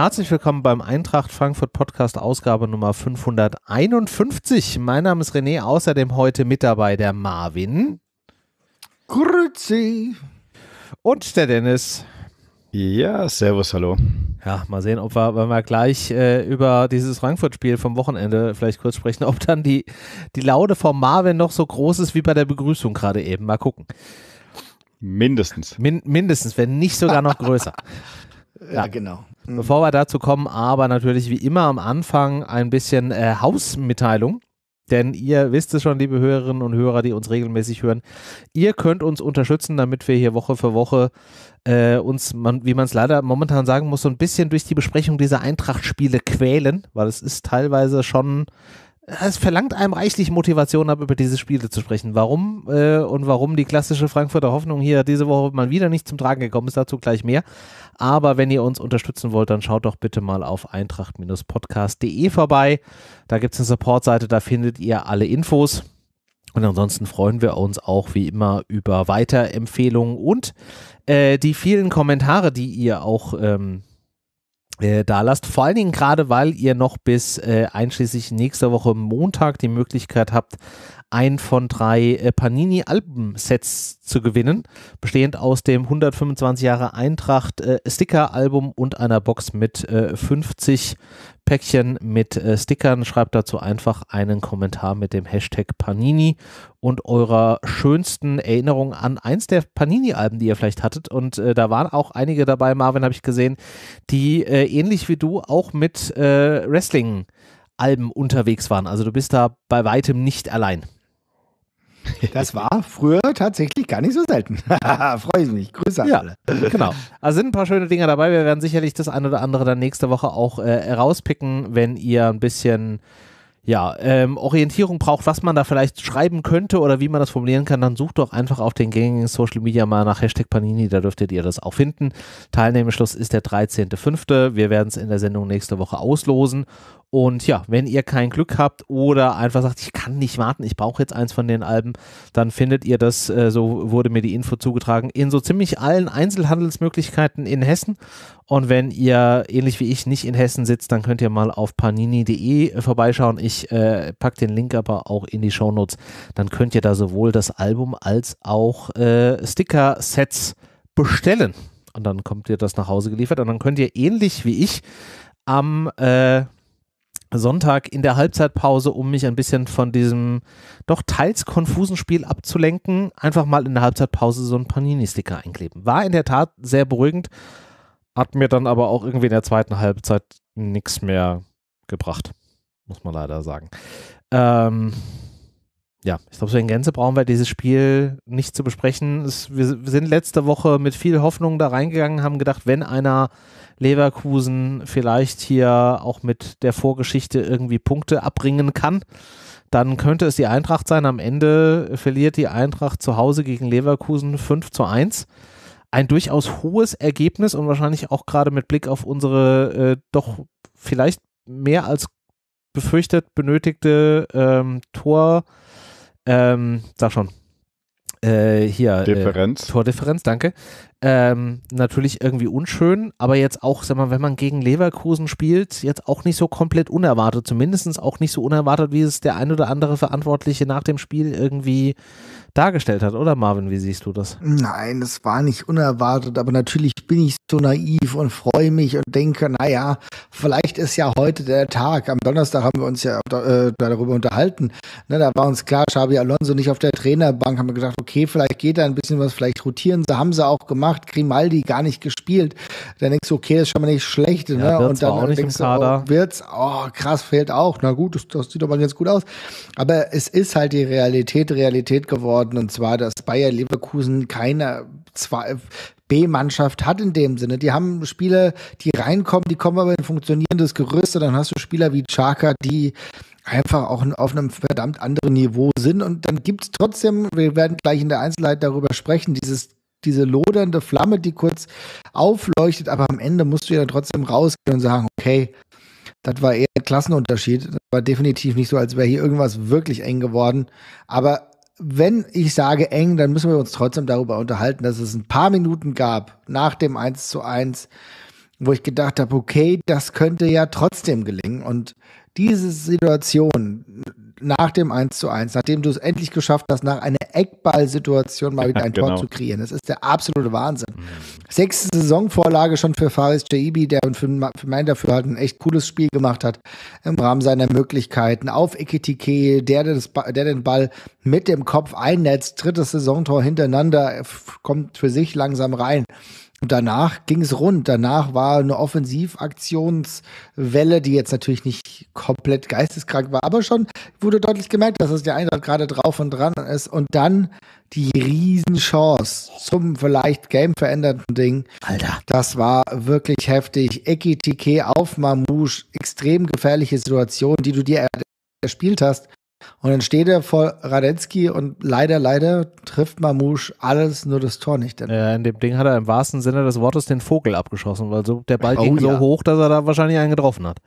herzlich willkommen beim Eintracht Frankfurt Podcast Ausgabe Nummer 551. Mein Name ist René, außerdem heute mit dabei der Marvin. Grüezi. Und der Dennis. Ja, servus, hallo. Ja, mal sehen, ob wir, wenn wir gleich äh, über dieses Frankfurt-Spiel vom Wochenende vielleicht kurz sprechen, ob dann die, die Laude vom Marvin noch so groß ist wie bei der Begrüßung gerade eben. Mal gucken. Mindestens. Min mindestens, wenn nicht sogar noch größer. Ja, genau. Mhm. Bevor wir dazu kommen, aber natürlich wie immer am Anfang ein bisschen äh, Hausmitteilung. Denn ihr wisst es schon, liebe Hörerinnen und Hörer, die uns regelmäßig hören, ihr könnt uns unterstützen, damit wir hier Woche für Woche äh, uns, man, wie man es leider momentan sagen muss, so ein bisschen durch die Besprechung dieser Eintracht-Spiele quälen, weil es ist teilweise schon es verlangt einem reichlich Motivation ab, über diese Spiele zu sprechen. Warum äh, und warum die klassische Frankfurter Hoffnung hier diese Woche mal wieder nicht zum Tragen gekommen ist, dazu gleich mehr. Aber wenn ihr uns unterstützen wollt, dann schaut doch bitte mal auf eintracht-podcast.de vorbei. Da gibt es eine Supportseite, da findet ihr alle Infos. Und ansonsten freuen wir uns auch wie immer über Weiterempfehlungen und äh, die vielen Kommentare, die ihr auch ähm, äh, da lasst. Vor allen Dingen gerade, weil ihr noch bis äh, einschließlich nächster Woche Montag die Möglichkeit habt, ein von drei äh, panini Albumsets zu gewinnen, bestehend aus dem 125 Jahre Eintracht-Sticker-Album äh, und einer Box mit 50 äh, Päckchen mit Stickern. Schreibt dazu einfach einen Kommentar mit dem Hashtag Panini und eurer schönsten Erinnerung an eins der Panini-Alben, die ihr vielleicht hattet. Und da waren auch einige dabei, Marvin, habe ich gesehen, die ähnlich wie du auch mit Wrestling. Alben unterwegs waren. Also du bist da bei weitem nicht allein. Das war früher tatsächlich gar nicht so selten. Freue ich mich. Grüße an ja, alle. Genau. Also sind ein paar schöne Dinge dabei. Wir werden sicherlich das eine oder andere dann nächste Woche auch äh, rauspicken, wenn ihr ein bisschen ja, ähm, Orientierung braucht, was man da vielleicht schreiben könnte oder wie man das formulieren kann, dann sucht doch einfach auf den gängigen Social Media mal nach Hashtag Panini, da dürftet ihr das auch finden. Teilnehmerschluss ist der 13.05. Wir werden es in der Sendung nächste Woche auslosen und ja, wenn ihr kein Glück habt oder einfach sagt, ich kann nicht warten, ich brauche jetzt eins von den Alben, dann findet ihr das, äh, so wurde mir die Info zugetragen, in so ziemlich allen Einzelhandelsmöglichkeiten in Hessen. Und wenn ihr ähnlich wie ich nicht in Hessen sitzt, dann könnt ihr mal auf panini.de äh, vorbeischauen. Ich äh, packe den Link aber auch in die Shownotes. Dann könnt ihr da sowohl das Album als auch äh, Sticker-Sets bestellen. Und dann kommt ihr das nach Hause geliefert. Und dann könnt ihr ähnlich wie ich am äh, Sonntag in der Halbzeitpause, um mich ein bisschen von diesem doch teils konfusen Spiel abzulenken, einfach mal in der Halbzeitpause so einen Panini-Sticker einkleben. War in der Tat sehr beruhigend, hat mir dann aber auch irgendwie in der zweiten Halbzeit nichts mehr gebracht, muss man leider sagen. Ähm, ja, ich glaube, so in Gänze brauchen wir dieses Spiel nicht zu besprechen. Es, wir, wir, sind letzte Woche mit viel Hoffnung da reingegangen, haben gedacht, wenn einer Leverkusen vielleicht hier auch mit der Vorgeschichte irgendwie Punkte abbringen kann, dann könnte es die Eintracht sein. Am Ende verliert die Eintracht zu Hause gegen Leverkusen 5 zu 1 ein durchaus hohes Ergebnis und wahrscheinlich auch gerade mit Blick auf unsere äh, doch vielleicht mehr als befürchtet benötigte ähm, Tor, ähm, sag schon, äh, hier äh, Differenz. Äh, Tordifferenz, danke. Ähm, natürlich irgendwie unschön, aber jetzt auch, sag mal, wenn man gegen Leverkusen spielt, jetzt auch nicht so komplett unerwartet, zumindest auch nicht so unerwartet, wie es der ein oder andere Verantwortliche nach dem Spiel irgendwie dargestellt hat, oder Marvin? Wie siehst du das? Nein, es war nicht unerwartet, aber natürlich bin ich so naiv und freue mich und denke, naja, vielleicht ist ja heute der Tag. Am Donnerstag haben wir uns ja äh, darüber unterhalten. Ne, da war uns klar, Xabi Alonso nicht auf der Trainerbank, haben wir gedacht, okay, vielleicht geht da ein bisschen was, vielleicht rotieren sie, haben sie auch gemacht, Grimaldi gar nicht gespielt. Dann denkst du, okay, das ist schon mal nicht schlecht. Ja, ne? Und dann auch nicht denkst du, oh, wird's, oh, krass, fehlt auch. Na gut, das, das sieht aber ganz gut aus. Aber es ist halt die Realität, Realität geworden worden, und zwar, dass Bayer Leverkusen keine zwei, B-Mannschaft hat in dem Sinne. Die haben Spieler, die reinkommen, die kommen aber in ein funktionierendes Gerüst und dann hast du Spieler wie Chaka, die einfach auch auf einem verdammt anderen Niveau sind und dann gibt es trotzdem, wir werden gleich in der Einzelheit darüber sprechen, dieses diese lodernde Flamme, die kurz aufleuchtet, aber am Ende musst du ja trotzdem rausgehen und sagen, okay, das war eher ein Klassenunterschied. Das war definitiv nicht so, als wäre hier irgendwas wirklich eng geworden. Aber wenn ich sage eng, dann müssen wir uns trotzdem darüber unterhalten, dass es ein paar Minuten gab nach dem 1 zu 1, wo ich gedacht habe, okay, das könnte ja trotzdem gelingen. Und diese Situation nach dem 1 zu 1, nachdem du es endlich geschafft hast, nach einer Eckballsituation mal wieder ein ja, genau. Tor zu kreieren, das ist der absolute Wahnsinn. Mhm sechste Saisonvorlage schon für Faris Jaibi, der für meinen dafür Dafürhalten ein echt cooles Spiel gemacht hat im Rahmen seiner Möglichkeiten. Auf Ekitike, der, der den Ball mit dem Kopf einnetzt, drittes Saisontor hintereinander, kommt für sich langsam rein. Und danach ging es rund. Danach war eine Offensivaktionswelle, die jetzt natürlich nicht komplett geisteskrank war, aber schon wurde deutlich gemerkt, dass es der Eintracht gerade drauf und dran ist. Und dann die Riesenchance zum vielleicht gameverändernden Ding. Alter. Das war wirklich heftig. Eki auf Mamouche. Extrem gefährliche Situation, die du dir erspielt hast. Und dann steht er vor Radetzky und leider, leider trifft Mamouche alles, nur das Tor nicht. Ja, in dem Ding hat er im wahrsten Sinne des Wortes den Vogel abgeschossen, weil so, der Ball oh, ging ja. so hoch, dass er da wahrscheinlich einen getroffen hat.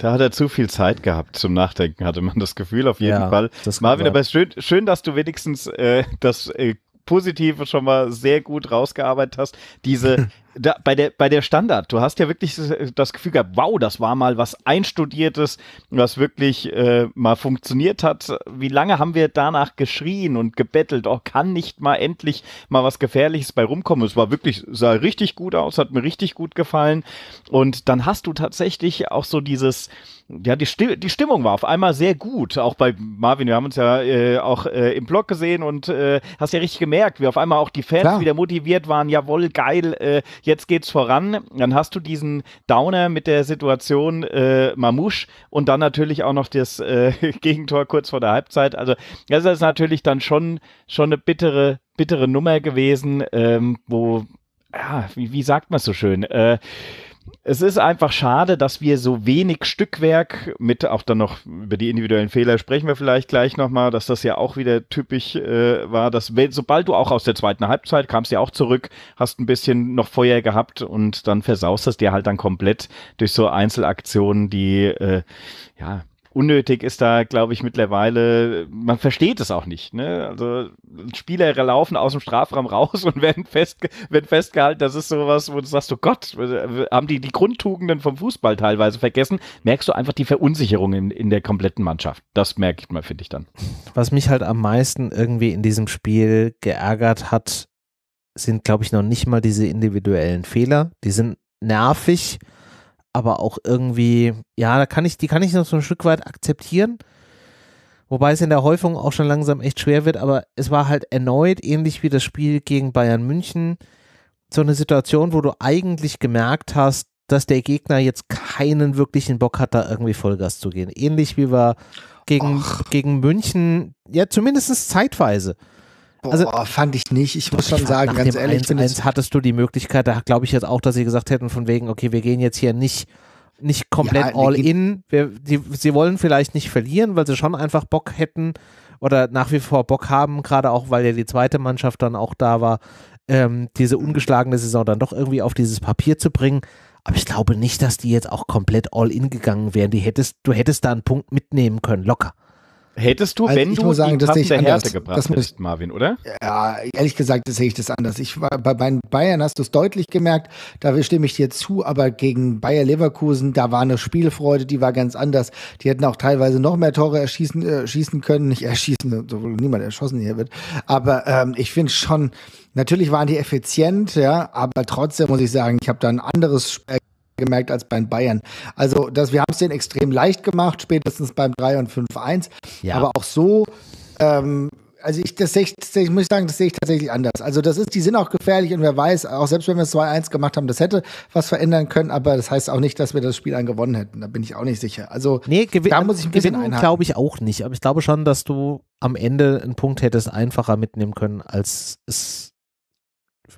Da hat er zu viel Zeit gehabt zum Nachdenken, hatte man das Gefühl auf jeden ja, Fall. Marvin, aber schön, schön, dass du wenigstens äh, das äh, Positive schon mal sehr gut rausgearbeitet hast. Diese da, bei, der, bei der Standard, du hast ja wirklich das Gefühl gehabt, wow, das war mal was Einstudiertes, was wirklich äh, mal funktioniert hat. Wie lange haben wir danach geschrien und gebettelt, oh, kann nicht mal endlich mal was Gefährliches bei rumkommen. Es war wirklich, sah richtig gut aus, hat mir richtig gut gefallen. Und dann hast du tatsächlich auch so dieses, ja, die, Sti die Stimmung war auf einmal sehr gut. Auch bei Marvin, wir haben uns ja äh, auch äh, im Blog gesehen und äh, hast ja richtig gemerkt, wie auf einmal auch die Fans Klar. wieder motiviert waren. Jawohl, geil, äh, jetzt geht's voran. Dann hast du diesen Downer mit der Situation äh, Mamouche und dann natürlich auch noch das äh, Gegentor kurz vor der Halbzeit. Also das ist natürlich dann schon, schon eine bittere, bittere Nummer gewesen, ähm, wo, ja, wie, wie sagt man so schön? Äh, es ist einfach schade, dass wir so wenig Stückwerk mit, auch dann noch über die individuellen Fehler sprechen wir vielleicht gleich nochmal, dass das ja auch wieder typisch äh, war, dass wenn, sobald du auch aus der zweiten Halbzeit kamst ja auch zurück, hast ein bisschen noch Feuer gehabt und dann versaust das dir halt dann komplett durch so Einzelaktionen, die äh, ja unnötig ist da, glaube ich, mittlerweile, man versteht es auch nicht. Ne? Also Spieler laufen aus dem Strafraum raus und werden, festge werden festgehalten. Das ist sowas, wo du sagst, oh Gott, haben die die Grundtugenden vom Fußball teilweise vergessen. Merkst du einfach die Verunsicherung in, in der kompletten Mannschaft. Das merke ich mal, finde ich dann. Was mich halt am meisten irgendwie in diesem Spiel geärgert hat, sind, glaube ich, noch nicht mal diese individuellen Fehler. Die sind nervig, aber auch irgendwie, ja, da kann ich, die kann ich noch so ein Stück weit akzeptieren. Wobei es in der Häufung auch schon langsam echt schwer wird, aber es war halt erneut, ähnlich wie das Spiel gegen Bayern München, so eine Situation, wo du eigentlich gemerkt hast, dass der Gegner jetzt keinen wirklichen Bock hat, da irgendwie Vollgas zu gehen. Ähnlich wie wir gegen, gegen München, ja, zumindest zeitweise. Also, Boah, also, fand ich nicht. Ich muss schon ich sagen, ganz ehrlich. 1, 1 hattest du die Möglichkeit, da glaube ich jetzt auch, dass sie gesagt hätten, von wegen, okay, wir gehen jetzt hier nicht nicht komplett ja, all in. Wir, die, sie wollen vielleicht nicht verlieren, weil sie schon einfach Bock hätten oder nach wie vor Bock haben, gerade auch, weil ja die zweite Mannschaft dann auch da war, ähm, diese ungeschlagene Saison dann doch irgendwie auf dieses Papier zu bringen. Aber ich glaube nicht, dass die jetzt auch komplett all in gegangen wären. Die hättest, du hättest da einen Punkt mitnehmen können, locker. Hättest du, also wenn ich du muss sagen, die das sehe ich anders. Härte gebracht das muss, hättest, Marvin, oder? Ja, ehrlich gesagt, das sehe ich das anders. Ich war bei Bayern hast du es deutlich gemerkt, da stimme ich dir zu, aber gegen Bayer Leverkusen, da war eine Spielfreude, die war ganz anders. Die hätten auch teilweise noch mehr Tore erschießen äh, schießen können, nicht erschießen, sowohl niemand erschossen hier wird, aber ähm, ich finde schon Natürlich waren die effizient, ja, aber trotzdem muss ich sagen, ich habe da ein anderes gemerkt als bei den Bayern. Also, dass wir haben es denen extrem leicht gemacht, spätestens beim 3 und 5-1. Ja. Aber auch so, ähm, also ich das sehe ich, ich, muss sagen, das sehe ich tatsächlich anders. Also das ist, die sind auch gefährlich und wer weiß, auch selbst wenn wir es 2-1 gemacht haben, das hätte was verändern können, aber das heißt auch nicht, dass wir das Spiel dann gewonnen hätten. Da bin ich auch nicht sicher. Also nee, da muss ich ein bisschen gewinnen, glaube ich auch nicht, aber ich glaube schon, dass du am Ende einen Punkt hättest einfacher mitnehmen können, als es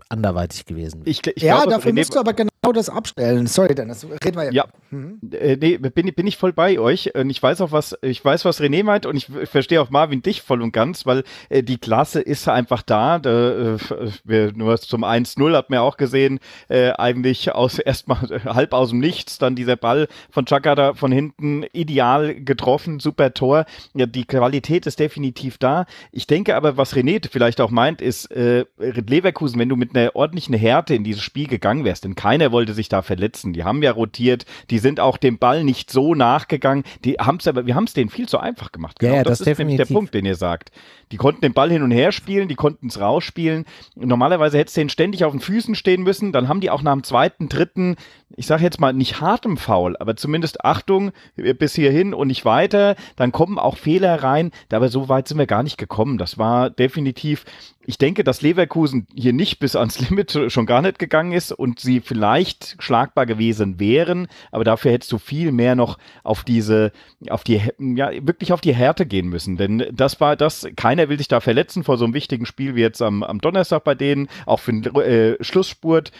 anderweitig gewesen wäre. Ich, ich ja, glaube, dafür musst du aber genau genau das abstellen. Sorry, Dennis, reden wir ja. Ja, mhm. äh, nee, bin, bin ich voll bei euch und ich weiß auch, was, ich weiß, was René meint und ich, ich verstehe auch Marvin dich voll und ganz, weil äh, die Klasse ist einfach da. da äh, wir, nur zum 1-0 hat man ja auch gesehen, äh, eigentlich aus erstmal halb aus dem Nichts, dann dieser Ball von Chaka da von hinten ideal getroffen, super Tor. Ja, die Qualität ist definitiv da. Ich denke aber, was René vielleicht auch meint, ist äh, Leverkusen, wenn du mit einer ordentlichen Härte in dieses Spiel gegangen wärst, denn keiner wollte sich da verletzen. Die haben ja rotiert, die sind auch dem Ball nicht so nachgegangen. Die haben's aber, wir haben es denen viel zu einfach gemacht. Genau, ja, das, das ist nämlich der Punkt, den ihr sagt. Die konnten den Ball hin und her spielen, die konnten es rausspielen. Normalerweise hättest du den ständig auf den Füßen stehen müssen, dann haben die auch nach dem zweiten, dritten, ich sage jetzt mal nicht hartem Foul, aber zumindest Achtung äh, bis hierhin und nicht weiter, dann kommen auch Fehler rein. Aber so weit sind wir gar nicht gekommen. Das war definitiv ich denke, dass Leverkusen hier nicht bis ans Limit schon gar nicht gegangen ist und sie vielleicht schlagbar gewesen wären, aber dafür hättest du viel mehr noch auf diese, auf die, ja, wirklich auf die Härte gehen müssen. Denn das war das, keiner will sich da verletzen vor so einem wichtigen Spiel wie jetzt am, am Donnerstag bei denen, auch für den äh, Schlussspurt.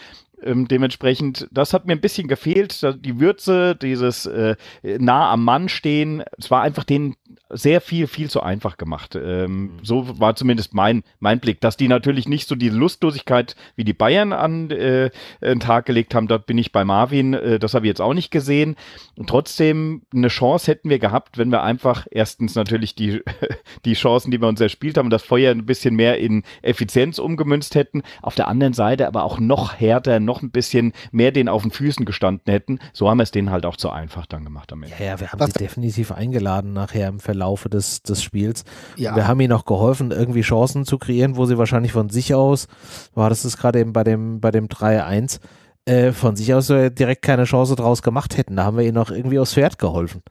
Ähm, dementsprechend, das hat mir ein bisschen gefehlt. Die Würze, dieses äh, nah am Mann stehen, es war einfach denen sehr viel, viel zu einfach gemacht. Ähm, mhm. so war zumindest mein, mein Blick. Dass die natürlich nicht so die Lustlosigkeit wie die Bayern an äh, den Tag gelegt haben, dort bin ich bei Marvin, äh, das habe ich jetzt auch nicht gesehen. Und trotzdem, eine Chance hätten wir gehabt, wenn wir einfach erstens natürlich die, die Chancen, die wir uns erspielt haben, das Feuer ein bisschen mehr in Effizienz umgemünzt hätten. Auf der anderen Seite aber auch noch härter, noch ein bisschen mehr den auf den Füßen gestanden hätten. So haben wir es denen halt auch zu einfach dann gemacht am Ende. Ja, ja wir haben Was? sie definitiv eingeladen nachher im Verlauf Laufe des, des Spiels. Ja. Wir haben ihnen auch geholfen, irgendwie Chancen zu kreieren, wo sie wahrscheinlich von sich aus, war das gerade eben bei dem, bei dem 3-1, äh, von sich aus direkt keine Chance draus gemacht hätten. Da haben wir ihnen auch irgendwie aufs Pferd geholfen.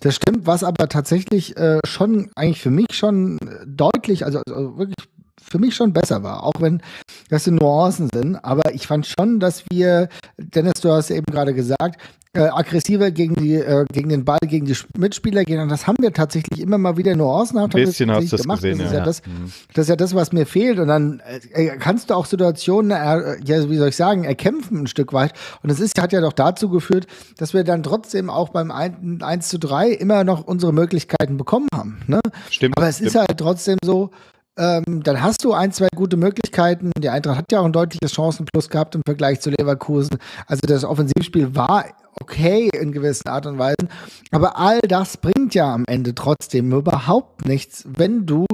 Das stimmt, was aber tatsächlich äh, schon eigentlich für mich schon deutlich, also, also wirklich für mich schon besser war, auch wenn das in Nuancen sind. Aber ich fand schon, dass wir, Dennis, du hast eben gerade gesagt, äh, aggressiver gegen die, äh, gegen den Ball, gegen die Mitspieler gehen. Und das haben wir tatsächlich immer mal wieder Nuancen. Ein bisschen hast du das gemacht. Gesehen, das, ist ja, ja. Das, mhm. das ist ja das, was mir fehlt. Und dann äh, äh kannst du auch Situationen, äh, ja, wie soll ich sagen, erkämpfen ein Stück weit. Und das ist, hat ja doch dazu geführt, dass wir dann trotzdem auch beim 1, 1 zu 3 immer noch unsere Möglichkeiten bekommen haben. Ne? Stimmt. Aber es stimmt. ist halt trotzdem so, ähm, dann hast du ein, zwei gute Möglichkeiten. Die Eintracht hat ja auch ein deutliches Chancenplus gehabt im Vergleich zu Leverkusen. Also das Offensivspiel war okay in gewissen Art und Weisen. Aber all das bringt ja am Ende trotzdem überhaupt nichts, wenn du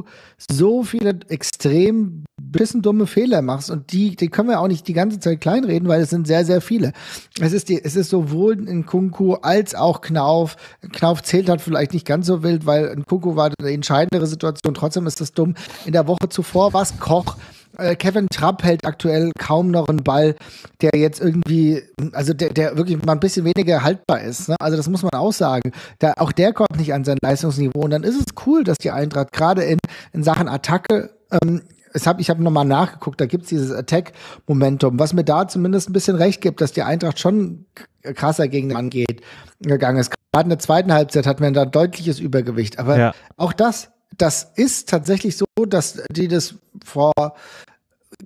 so viele extrem bisschen dumme Fehler machst und die, die können wir auch nicht die ganze Zeit kleinreden, weil es sind sehr, sehr viele. Es ist, die, es ist sowohl in Kunku als auch Knauf. Knauf zählt hat vielleicht nicht ganz so wild, weil in Kunku war die entscheidendere Situation. Trotzdem ist das dumm. In der Woche zuvor war es Koch. Äh, Kevin Trapp hält aktuell kaum noch einen Ball, der jetzt irgendwie, also der, der wirklich mal ein bisschen weniger haltbar ist. Ne? Also das muss man auch sagen. Da, auch der kommt nicht an sein Leistungsniveau. Und dann ist es cool, dass die Eintracht gerade in, in Sachen Attacke ähm, es hab, ich habe nochmal nachgeguckt, da gibt es dieses Attack-Momentum, was mir da zumindest ein bisschen recht gibt, dass die Eintracht schon krasser gegen den Mann geht, gegangen ist. Gerade in der zweiten Halbzeit hat man da deutliches Übergewicht. Aber ja. auch das, das ist tatsächlich so, dass die das vor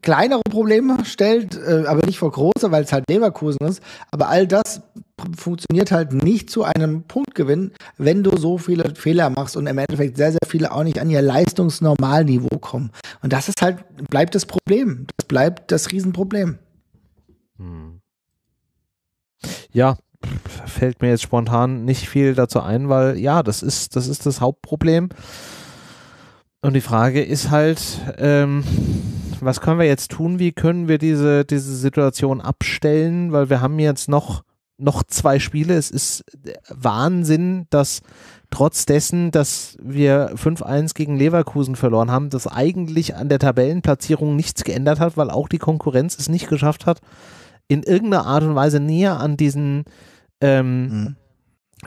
kleinere Probleme stellt, äh, aber nicht vor große, weil es halt Leverkusen ist. Aber all das funktioniert halt nicht zu einem Punktgewinn, wenn du so viele Fehler machst und im Endeffekt sehr, sehr viele auch nicht an ihr Leistungsnormalniveau kommen. Und das ist halt, bleibt das Problem. Das bleibt das Riesenproblem. Hm. Ja, fällt mir jetzt spontan nicht viel dazu ein, weil ja, das ist, das ist das Hauptproblem. Und die Frage ist halt, ähm, was können wir jetzt tun? Wie können wir diese, diese Situation abstellen? Weil wir haben jetzt noch noch zwei Spiele. Es ist Wahnsinn, dass trotz dessen, dass wir 5-1 gegen Leverkusen verloren haben, das eigentlich an der Tabellenplatzierung nichts geändert hat, weil auch die Konkurrenz es nicht geschafft hat, in irgendeiner Art und Weise näher an diesen ähm, mhm.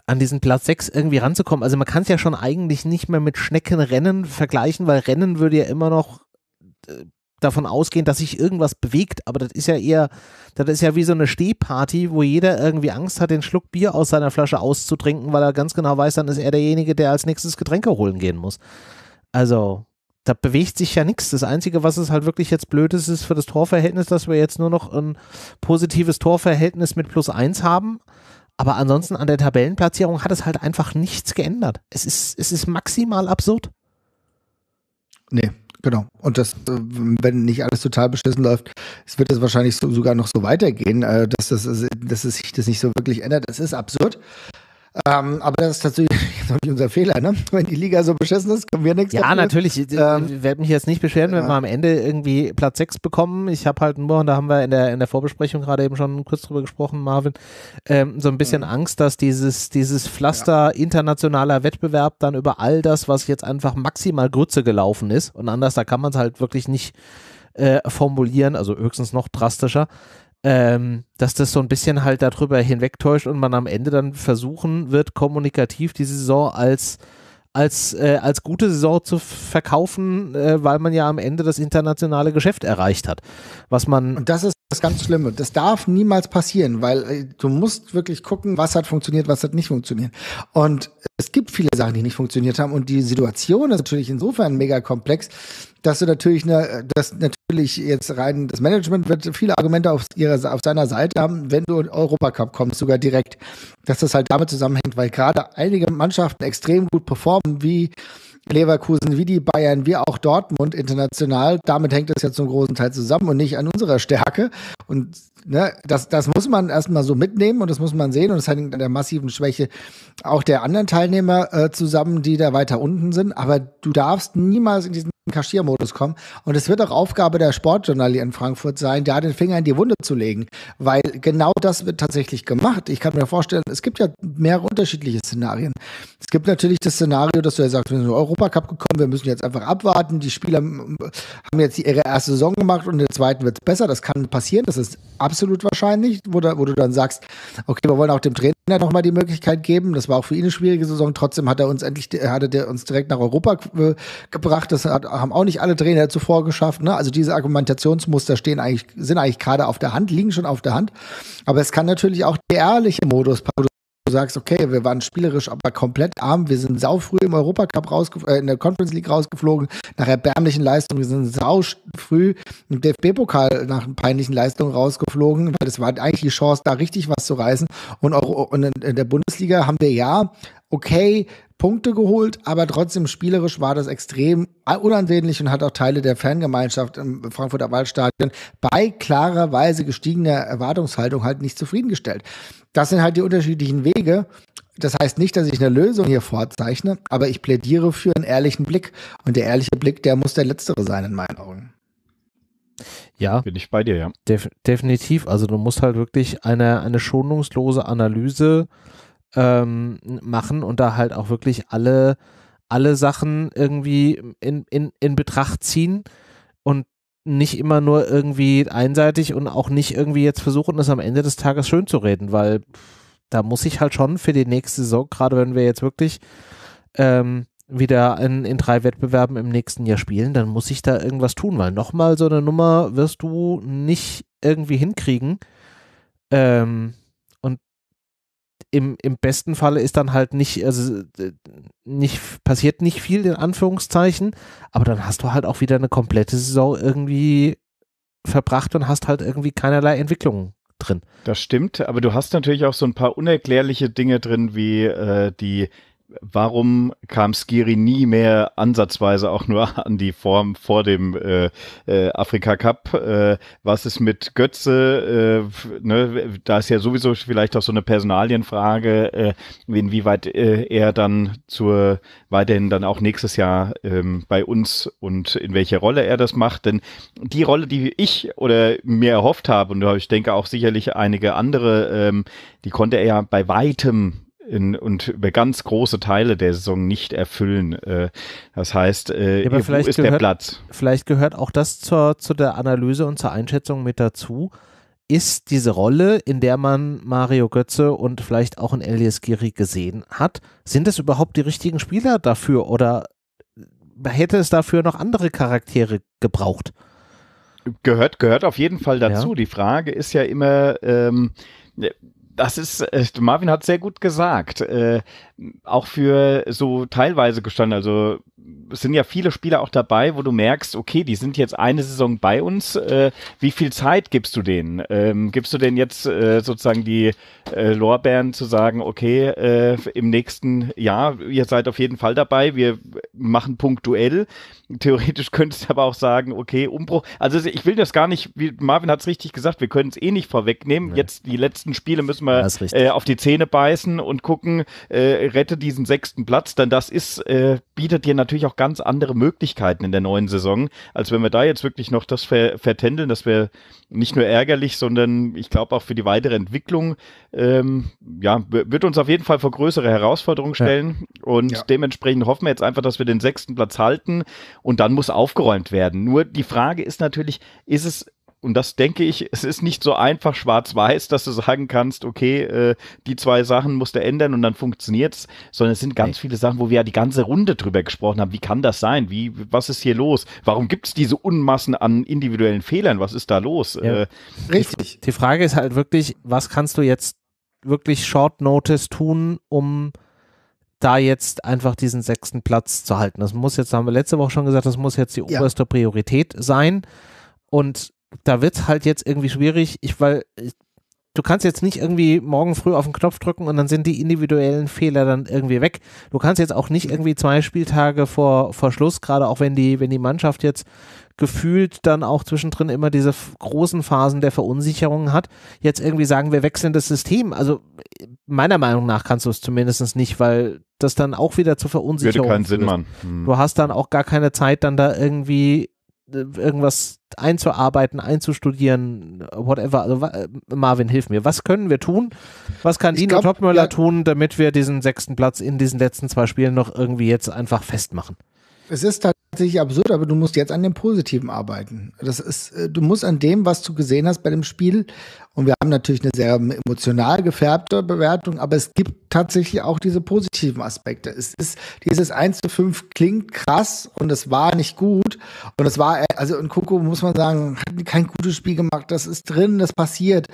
an diesen Platz 6 irgendwie ranzukommen. Also man kann es ja schon eigentlich nicht mehr mit Schneckenrennen vergleichen, weil Rennen würde ja immer noch äh, davon ausgehen, dass sich irgendwas bewegt, aber das ist ja eher, das ist ja wie so eine Stehparty, wo jeder irgendwie Angst hat, den Schluck Bier aus seiner Flasche auszutrinken, weil er ganz genau weiß, dann ist er derjenige, der als nächstes Getränke holen gehen muss. Also, da bewegt sich ja nichts. Das Einzige, was es halt wirklich jetzt blöd ist, ist für das Torverhältnis, dass wir jetzt nur noch ein positives Torverhältnis mit plus eins haben. Aber ansonsten an der Tabellenplatzierung hat es halt einfach nichts geändert. Es ist, es ist maximal absurd. Nee, Genau. Und das, äh, wenn nicht alles total beschissen läuft, es wird es wahrscheinlich so, sogar noch so weitergehen, äh, dass, das, dass es sich das nicht so wirklich ändert. Das ist absurd. Ähm, aber das ist tatsächlich ist auch unser Fehler, ne? Wenn die Liga so beschissen ist, können wir nichts Ja, dafür. natürlich. Ich ähm, werde mich jetzt nicht beschweren, wenn ja. wir am Ende irgendwie Platz 6 bekommen. Ich habe halt nur, und da haben wir in der, in der Vorbesprechung gerade eben schon kurz drüber gesprochen, Marvin, ähm, so ein bisschen mhm. Angst, dass dieses, dieses Pflaster ja. internationaler Wettbewerb dann über all das, was jetzt einfach maximal Grütze gelaufen ist und anders, da kann man es halt wirklich nicht äh, formulieren, also höchstens noch drastischer, ähm, dass das so ein bisschen halt darüber hinwegtäuscht und man am Ende dann versuchen wird, kommunikativ die Saison als als, äh, als gute Saison zu verkaufen, äh, weil man ja am Ende das internationale Geschäft erreicht hat. Was man und das ist das ganz Schlimme. Das darf niemals passieren, weil äh, du musst wirklich gucken, was hat funktioniert, was hat nicht funktioniert. Und es gibt viele Sachen, die nicht funktioniert haben. Und die Situation ist natürlich insofern mega komplex, dass du natürlich, ne, dass natürlich jetzt rein das Management wird viele Argumente auf, ihrer, auf seiner Seite haben, wenn du in Europacup kommst, sogar direkt, dass das halt damit zusammenhängt, weil gerade einige Mannschaften extrem gut performen, wie Leverkusen, wie die Bayern, wie auch Dortmund international. Damit hängt es ja zum großen Teil zusammen und nicht an unserer Stärke. Und ne, das, das muss man erstmal so mitnehmen und das muss man sehen. Und es hängt an der massiven Schwäche auch der anderen Teilnehmer äh, zusammen, die da weiter unten sind. Aber du darfst niemals in diesen Kaschiermodus kommen. Und es wird auch Aufgabe der Sportjournalie in Frankfurt sein, da den Finger in die Wunde zu legen, weil genau das wird tatsächlich gemacht. Ich kann mir vorstellen, es gibt ja mehrere unterschiedliche Szenarien. Es gibt natürlich das Szenario, dass du ja sagst, wir sind in den Europacup gekommen, wir müssen jetzt einfach abwarten. Die Spieler haben jetzt ihre erste Saison gemacht und in der zweiten wird es besser. Das kann passieren, das ist absolut wahrscheinlich, wo, da, wo du dann sagst, okay, wir wollen auch dem Trainer nochmal die Möglichkeit geben. Das war auch für ihn eine schwierige Saison. Trotzdem hat er uns endlich, hat er uns direkt nach Europa äh, gebracht. Das hat haben auch nicht alle Trainer zuvor geschafft. Ne? Also diese Argumentationsmuster stehen eigentlich, sind eigentlich gerade auf der Hand, liegen schon auf der Hand. Aber es kann natürlich auch der ehrliche Modus wo du sagst, okay, wir waren spielerisch aber komplett arm, wir sind sau früh im Europacup rausgeflogen, äh, in der Conference League rausgeflogen, nach erbärmlichen Leistungen, wir sind sau früh im DFB-Pokal nach peinlichen Leistungen rausgeflogen, weil es war eigentlich die Chance, da richtig was zu reißen. Und, Euro und in der Bundesliga haben wir ja okay Punkte geholt, aber trotzdem spielerisch war das extrem unansehnlich und hat auch Teile der Fangemeinschaft im Frankfurter Waldstadion bei klarerweise gestiegener Erwartungshaltung halt nicht zufriedengestellt. Das sind halt die unterschiedlichen Wege. Das heißt nicht, dass ich eine Lösung hier vorzeichne, aber ich plädiere für einen ehrlichen Blick. Und der ehrliche Blick, der muss der letztere sein, in meinen Augen. Ja. Bin ich bei dir, ja. Def definitiv. Also du musst halt wirklich eine, eine schonungslose Analyse äh, ähm, machen und da halt auch wirklich alle, alle Sachen irgendwie in, in, in Betracht ziehen und nicht immer nur irgendwie einseitig und auch nicht irgendwie jetzt versuchen, das am Ende des Tages schön zu reden, weil da muss ich halt schon für die nächste Saison, gerade wenn wir jetzt wirklich ähm, wieder in, in drei Wettbewerben im nächsten Jahr spielen, dann muss ich da irgendwas tun, weil nochmal so eine Nummer wirst du nicht irgendwie hinkriegen. Ähm, im, im besten Falle ist dann halt nicht, also äh, nicht, passiert nicht viel, in Anführungszeichen, aber dann hast du halt auch wieder eine komplette Saison irgendwie verbracht und hast halt irgendwie keinerlei Entwicklungen drin. Das stimmt, aber du hast natürlich auch so ein paar unerklärliche Dinge drin, wie äh, die warum kam Skiri nie mehr ansatzweise auch nur an die Form vor dem äh, äh, Afrika Cup? Äh, was ist mit Götze? Äh, ne, da ist ja sowieso vielleicht auch so eine Personalienfrage, äh, inwieweit äh, er dann zur weiterhin dann auch nächstes Jahr ähm, bei uns und in welcher Rolle er das macht. Denn die Rolle, die ich oder mir erhofft habe und ich denke auch sicherlich einige andere, ähm, die konnte er ja bei weitem in, und über ganz große Teile der Saison nicht erfüllen. Äh, das heißt, äh, ja, wo ist gehört, der Platz? Vielleicht gehört auch das zur, zu der Analyse und zur Einschätzung mit dazu. Ist diese Rolle, in der man Mario Götze und vielleicht auch in Elias Giri gesehen hat, sind es überhaupt die richtigen Spieler dafür oder hätte es dafür noch andere Charaktere gebraucht? Gehört, gehört auf jeden Fall dazu. Ja. Die Frage ist ja immer, ähm, das ist, äh, Marvin hat sehr gut gesagt. Äh, auch für so teilweise gestanden. Also es sind ja viele Spieler auch dabei, wo du merkst, okay, die sind jetzt eine Saison bei uns. Äh, wie viel Zeit gibst du denen? Ähm, gibst du denen jetzt äh, sozusagen die äh, Lorbeeren zu sagen, okay, äh, im nächsten Jahr, ihr seid auf jeden Fall dabei, wir machen punktuell. Theoretisch könntest du aber auch sagen, okay, Umbruch. Also ich will das gar nicht, wie Marvin hat es richtig gesagt, wir können es eh nicht vorwegnehmen. Nee. Jetzt die letzten Spiele müssen wir äh, auf die Zähne beißen und gucken, äh, rette diesen sechsten Platz, denn das ist, äh, bietet dir natürlich auch ganz andere Möglichkeiten in der neuen Saison, als wenn wir da jetzt wirklich noch das ver vertändeln. Das wäre nicht nur ärgerlich, sondern ich glaube auch für die weitere Entwicklung, ähm, ja, wird uns auf jeden Fall vor größere Herausforderungen stellen. Ja. Und ja. dementsprechend hoffen wir jetzt einfach, dass wir den sechsten Platz halten und dann muss aufgeräumt werden. Nur die Frage ist natürlich, ist es und das denke ich, es ist nicht so einfach schwarz-weiß, dass du sagen kannst, okay, äh, die zwei Sachen musst du ändern und dann funktioniert's, sondern es sind ganz nee. viele Sachen, wo wir ja die ganze Runde drüber gesprochen haben. Wie kann das sein? Wie, was ist hier los? Warum gibt's diese Unmassen an individuellen Fehlern? Was ist da los? Ja. Äh, Richtig. Die Frage ist halt wirklich, was kannst du jetzt wirklich Short Notice tun, um da jetzt einfach diesen sechsten Platz zu halten. Das muss jetzt, haben wir letzte Woche schon gesagt, das muss jetzt die ja. oberste Priorität sein. Und da wird es halt jetzt irgendwie schwierig, ich, weil ich, du kannst jetzt nicht irgendwie morgen früh auf den Knopf drücken und dann sind die individuellen Fehler dann irgendwie weg. Du kannst jetzt auch nicht irgendwie zwei Spieltage vor, vor Schluss, gerade auch wenn die, wenn die Mannschaft jetzt gefühlt dann auch zwischendrin immer diese großen Phasen der Verunsicherung hat, jetzt irgendwie sagen, wir wechseln das System. Also meiner Meinung nach kannst du es zumindest nicht, weil das dann auch wieder zu Verunsicherung Würde keinen führt. Sinn machen. Hm. Du hast dann auch gar keine Zeit, dann da irgendwie äh, irgendwas einzuarbeiten, einzustudieren, whatever. Also, äh, Marvin, hilf mir. Was können wir tun? Was kann ich Dino glaub, Topmöller ja. tun, damit wir diesen sechsten Platz in diesen letzten zwei Spielen noch irgendwie jetzt einfach festmachen? Es ist tatsächlich absurd, aber du musst jetzt an dem Positiven arbeiten. Das ist, äh, du musst an dem, was du gesehen hast bei dem Spiel, und wir haben natürlich eine sehr emotional gefärbte Bewertung, aber es gibt tatsächlich auch diese positiven Aspekte. Es ist, dieses 1 zu 5 klingt krass und es war nicht gut. Und es war, also in Koko muss man sagen, hat kein gutes Spiel gemacht. Das ist drin, das passiert.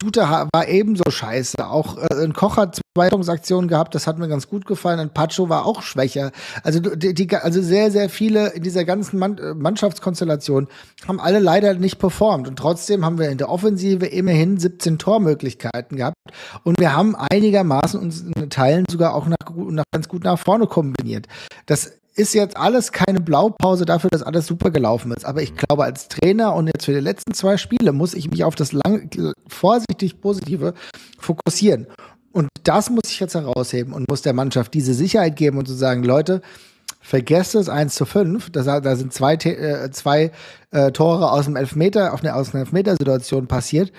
Tuta war ebenso scheiße. Auch äh, ein Koch hat zwei Rettungsaktionen gehabt, das hat mir ganz gut gefallen. Ein Pacho war auch schwächer. Also, die, die, also sehr, sehr viele in dieser ganzen Mann, äh, Mannschaftskonstellation haben alle leider nicht performt. Und trotzdem haben wir in der Offensive immerhin immerhin 17 Tormöglichkeiten gehabt. Und wir haben einigermaßen uns in Teilen sogar auch nach, nach ganz gut nach vorne kombiniert. Das ist jetzt alles keine Blaupause dafür, dass alles super gelaufen ist. Aber ich mhm. glaube, als Trainer und jetzt für die letzten zwei Spiele muss ich mich auf das lang, vorsichtig Positive fokussieren. Und das muss ich jetzt herausheben und muss der Mannschaft diese Sicherheit geben und zu so sagen, Leute, vergesst es 1 zu 5. Das, da sind zwei, äh, zwei äh, Tore aus dem Elfmeter, auf eine, aus einer passiert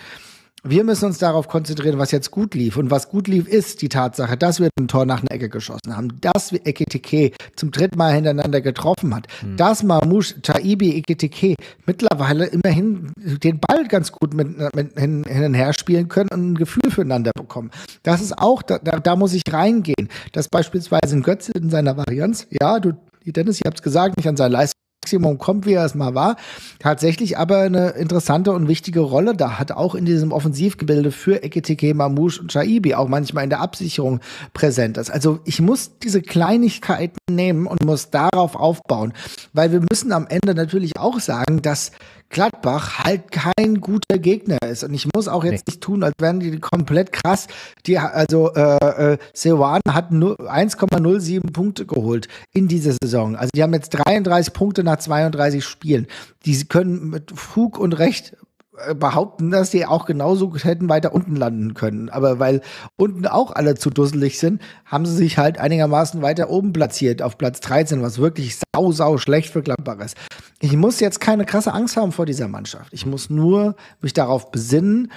wir müssen uns darauf konzentrieren, was jetzt gut lief. Und was gut lief, ist die Tatsache, dass wir ein Tor nach einer Ecke geschossen haben, dass wir Ekitike zum dritten Mal hintereinander getroffen hat, mhm. dass Mamouche, Taibi, Ekitike mittlerweile immerhin den Ball ganz gut mit, mit hin, hin und her spielen können und ein Gefühl füreinander bekommen. Das ist auch, da, da muss ich reingehen, dass beispielsweise ein Götze in seiner Varianz, ja, du, Dennis, ihr habt es gesagt, nicht an seiner Leistung Maximum kommt, wie er es mal war, tatsächlich aber eine interessante und wichtige Rolle da hat, auch in diesem Offensivgebilde für Ekitike, Mamouche und Shaibi, auch manchmal in der Absicherung präsent ist. Also ich muss diese Kleinigkeiten nehmen und muss darauf aufbauen, weil wir müssen am Ende natürlich auch sagen, dass Gladbach halt kein guter Gegner ist. Und ich muss auch jetzt nee. nicht tun, als wären die komplett krass. Die, also äh, äh Sewan hat nur 1,07 Punkte geholt in dieser Saison. Also die haben jetzt 33 Punkte nach nach 32 Spielen. Die können mit Fug und Recht äh, behaupten, dass sie auch genauso hätten weiter unten landen können. Aber weil unten auch alle zu dusselig sind, haben sie sich halt einigermaßen weiter oben platziert, auf Platz 13, was wirklich sau, sau schlecht für Gladbach ist. Ich muss jetzt keine krasse Angst haben vor dieser Mannschaft. Ich muss nur mich darauf besinnen,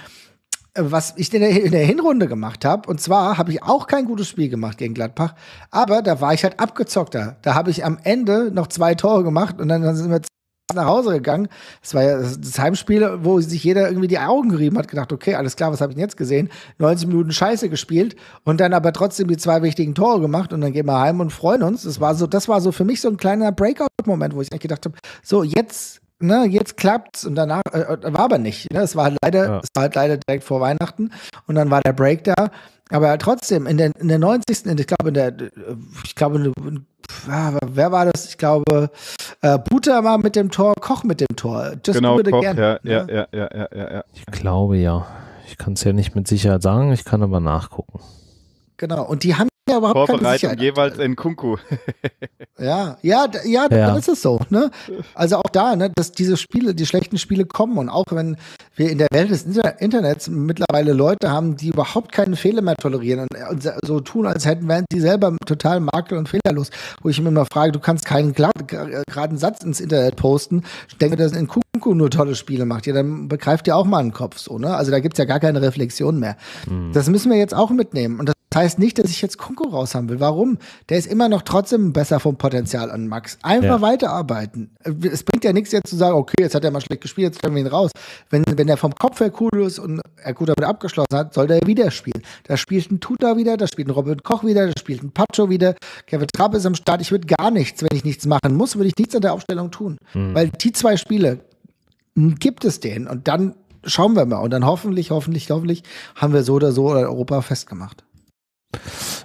was ich in der, Hinrunde gemacht habe. Und zwar habe ich auch kein gutes Spiel gemacht gegen Gladbach, aber da war ich halt abgezockter. Da habe ich am Ende noch zwei Tore gemacht und dann, dann sind wir nach Hause gegangen. Das war ja das Heimspiel, wo sich jeder irgendwie die Augen gerieben hat, gedacht, okay, alles klar, was habe ich denn jetzt gesehen? 90 Minuten Scheiße gespielt und dann aber trotzdem die zwei wichtigen Tore gemacht und dann gehen wir heim und freuen uns. Das war so, das war so für mich so ein kleiner Breakout-Moment, wo ich eigentlich gedacht habe, so jetzt ne, jetzt klappt's und danach äh, äh, war aber nicht. Ne? Es war halt leider, ja. es war halt leider direkt vor Weihnachten und dann war der Break da. Aber trotzdem, in der, in der 90. In, ich glaube, in der, ich glaube, in, ah, wer war das? Ich glaube, äh, Buter war mit dem Tor, Koch mit dem Tor. Just genau, Koch, again, ja, ne? ja, ja, ja, ja, ja. Ich glaube ja. Ich kann es ja nicht mit Sicherheit sagen, ich kann aber nachgucken. Genau, und die haben ja überhaupt Vorbereitung jeweils in Kunku. ja, ja, ja, ja, dann ist es so. Ne? Also auch da, ne, dass diese Spiele, die schlechten Spiele kommen und auch wenn wir in der Welt des Inter Internets mittlerweile Leute haben, die überhaupt keine Fehler mehr tolerieren und äh, so tun, als hätten wären sie selber total makel und fehlerlos, wo ich mir immer frage, du kannst keinen äh, geraden Satz ins Internet posten. Ich denke, dass in Kunku nur tolle Spiele macht. Ja, dann begreift ihr auch mal einen Kopf so, ne? Also da gibt es ja gar keine Reflexion mehr. Mhm. Das müssen wir jetzt auch mitnehmen. Und das heißt nicht, dass ich jetzt Kunko raus haben will. Warum? Der ist immer noch trotzdem besser vom Potenzial an Max. Einfach ja. weiterarbeiten. Es bringt ja nichts jetzt zu sagen, okay, jetzt hat er mal schlecht gespielt, jetzt können wir ihn raus. Wenn, wenn er vom Kopf her cool ist und er gut damit abgeschlossen hat, soll der wieder spielen. Da spielt ein Tuta wieder, da spielt ein Robin Koch wieder, da spielt ein Pacho wieder. Kevin Trapp ist am Start. Ich würde gar nichts, wenn ich nichts machen muss, würde ich nichts an der Aufstellung tun. Mhm. Weil die zwei Spiele hm, gibt es denen und dann schauen wir mal. Und dann hoffentlich, hoffentlich, hoffentlich haben wir so oder so Europa festgemacht.